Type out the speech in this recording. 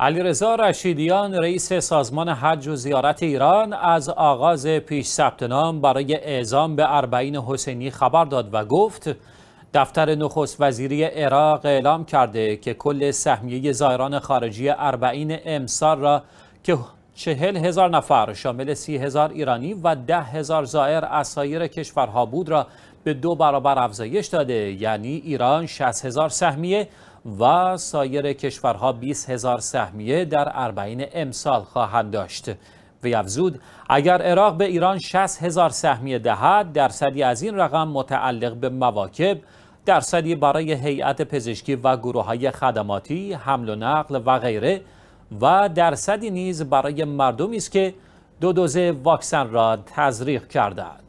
علیرضا رشیدیان رئیس سازمان حج و زیارت ایران از آغاز پیش ثبت نام برای اعزام به اربعین حسینی خبر داد و گفت دفتر نخست وزیری عراق اعلام کرده که کل سهمیه زائران خارجی اربعین امسال را که چهل هزار نفر شامل سی هزار ایرانی و ده هزار زائر از سایر کشورها بود را به دو برابر افزایش داده یعنی ایران 60 هزار سهمیه و سایر کشورها 20 هزار سهمیه در اربعین امسال خواهند داشت وی افزود اگر عراق به ایران 60 هزار سهمیه دهد درصدی از این رقم متعلق به مواکب درصدی برای هیئت پزشکی و گروه های خدماتی حمل و نقل و غیره و درصدی نیز برای مردمی است که دو دوز واکسن را تزریق کردند